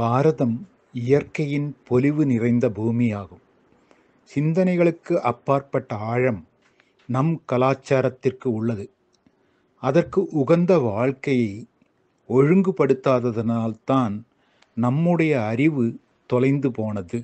பாரதம் இயற்கையின் பொலிவு நிறைந்த பூமியாகும் சிந்தனைகளுக்கு அப்பாற்பட்ட ஆழம் நம் கலாச்சாரத்திற்கு உள்ளது அதற்கு உகந்த வாழ்க்கையை ஒழுங்குபடுத்தாததனால்தான் நம்முடைய அறிவு தொலைந்து போனது